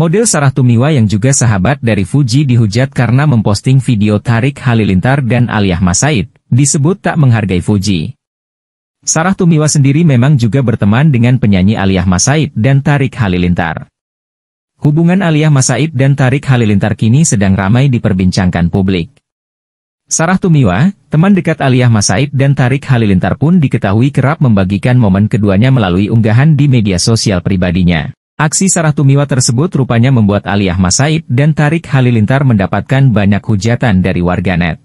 Model Sarah Tumiwa yang juga sahabat dari Fuji dihujat karena memposting video Tarik Halilintar dan Aliyah Masaid, disebut tak menghargai Fuji. Sarah Tumiwa sendiri memang juga berteman dengan penyanyi Aliyah Masaid dan Tarik Halilintar. Hubungan Aliyah Masaid dan Tarik Halilintar kini sedang ramai diperbincangkan publik. Sarah Tumiwa, teman dekat Aliyah Masaid dan Tarik Halilintar pun diketahui kerap membagikan momen keduanya melalui unggahan di media sosial pribadinya. Aksi Sarah Tumiwa tersebut rupanya membuat Ali masaid dan Tarik Halilintar mendapatkan banyak hujatan dari warganet.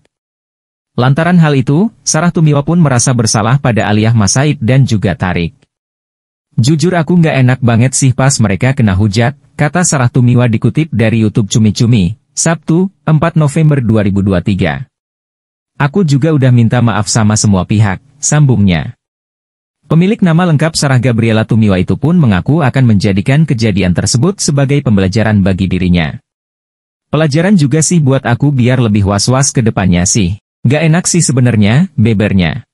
Lantaran hal itu, Sarah Tumiwa pun merasa bersalah pada Ali masaid dan juga Tarik. Jujur aku nggak enak banget sih pas mereka kena hujat, kata Sarah Tumiwa dikutip dari Youtube Cumi Cumi, Sabtu, 4 November 2023. Aku juga udah minta maaf sama semua pihak, sambungnya. Pemilik nama lengkap Sarah Gabriela Tumiwa itu pun mengaku akan menjadikan kejadian tersebut sebagai pembelajaran bagi dirinya. Pelajaran juga sih buat aku biar lebih was-was ke depannya sih. Gak enak sih sebenarnya, bebernya.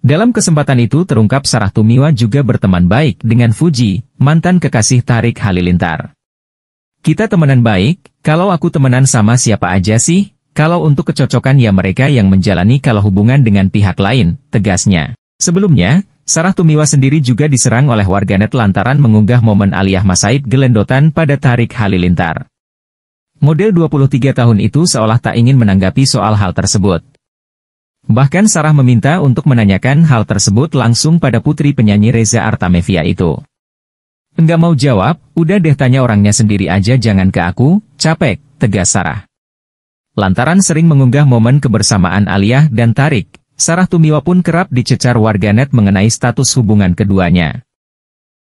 Dalam kesempatan itu terungkap Sarah Tumiwa juga berteman baik dengan Fuji, mantan kekasih Tarik Halilintar. Kita temenan baik, kalau aku temenan sama siapa aja sih, kalau untuk kecocokan ya mereka yang menjalani kalau hubungan dengan pihak lain, tegasnya. Sebelumnya, Sarah Tumiwa sendiri juga diserang oleh warganet lantaran mengunggah momen Aliyah Masaid gelendotan pada Tarik Halilintar. Model 23 tahun itu seolah tak ingin menanggapi soal hal tersebut. Bahkan Sarah meminta untuk menanyakan hal tersebut langsung pada putri penyanyi Reza Artamevia itu. Enggak mau jawab, udah deh tanya orangnya sendiri aja jangan ke aku, capek, tegas Sarah. Lantaran sering mengunggah momen kebersamaan Aliyah dan Tarik, Sarah Tumiwa pun kerap dicecar warganet mengenai status hubungan keduanya.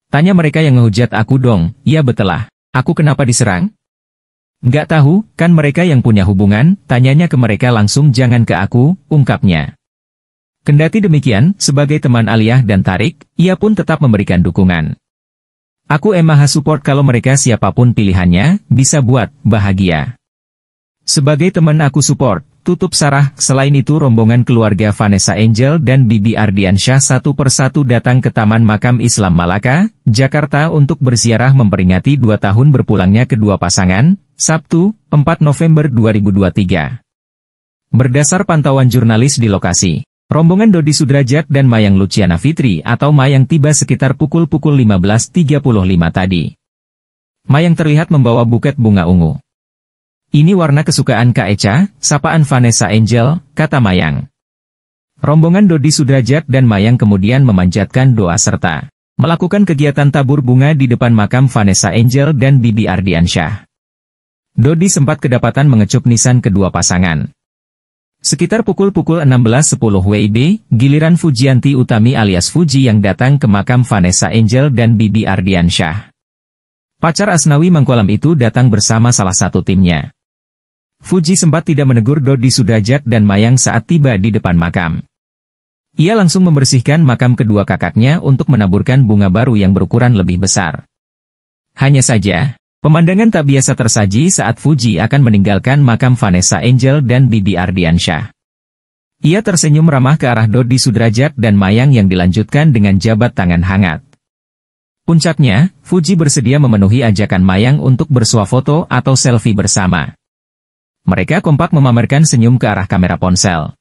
Tanya mereka yang ngehujat aku dong, ya betelah, aku kenapa diserang? Nggak tahu, kan mereka yang punya hubungan, tanyanya ke mereka langsung jangan ke aku, ungkapnya. Kendati demikian, sebagai teman Aliyah dan Tarik, ia pun tetap memberikan dukungan. Aku emang support kalau mereka siapapun pilihannya, bisa buat, bahagia. Sebagai teman aku support, tutup Sarah, selain itu rombongan keluarga Vanessa Angel dan Bibi Ardiansyah satu persatu datang ke Taman Makam Islam Malaka, Jakarta untuk berziarah memperingati dua tahun berpulangnya kedua pasangan, Sabtu, 4 November 2023. Berdasar pantauan jurnalis di lokasi, rombongan Dodi Sudrajat dan Mayang Luciana Fitri atau Mayang tiba sekitar pukul-pukul 15.35 tadi. Mayang terlihat membawa buket bunga ungu. Ini warna kesukaan Kak Echa, sapaan Vanessa Angel, kata Mayang. Rombongan Dodi Sudrajat dan Mayang kemudian memanjatkan doa serta melakukan kegiatan tabur bunga di depan makam Vanessa Angel dan Bibi Ardiansyah. Dodi sempat kedapatan mengecup nisan kedua pasangan. Sekitar pukul-pukul 16.10 WIB, giliran Fujianti Utami alias Fuji yang datang ke makam Vanessa Angel dan Bibi Ardiansyah. Pacar Asnawi Mangkolam itu datang bersama salah satu timnya. Fuji sempat tidak menegur Dodi Sudrajat dan Mayang saat tiba di depan makam. Ia langsung membersihkan makam kedua kakaknya untuk menaburkan bunga baru yang berukuran lebih besar. Hanya saja, pemandangan tak biasa tersaji saat Fuji akan meninggalkan makam Vanessa Angel dan Bibi Ardiansyah. Ia tersenyum ramah ke arah Dodi Sudrajat dan Mayang yang dilanjutkan dengan jabat tangan hangat. Puncaknya, Fuji bersedia memenuhi ajakan Mayang untuk bersuah foto atau selfie bersama. Mereka kompak memamerkan senyum ke arah kamera ponsel.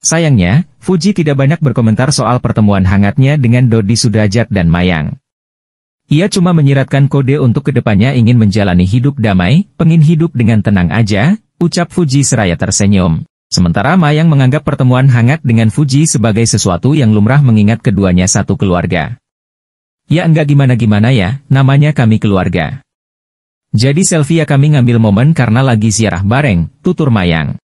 Sayangnya, Fuji tidak banyak berkomentar soal pertemuan hangatnya dengan Dodi Sudajat dan Mayang. Ia cuma menyiratkan kode untuk kedepannya ingin menjalani hidup damai, pengin hidup dengan tenang aja, ucap Fuji seraya tersenyum. Sementara Mayang menganggap pertemuan hangat dengan Fuji sebagai sesuatu yang lumrah mengingat keduanya satu keluarga. Ya enggak gimana-gimana ya, namanya kami keluarga. Jadi Selvia kami ngambil momen karena lagi ziarah bareng, tutur Mayang.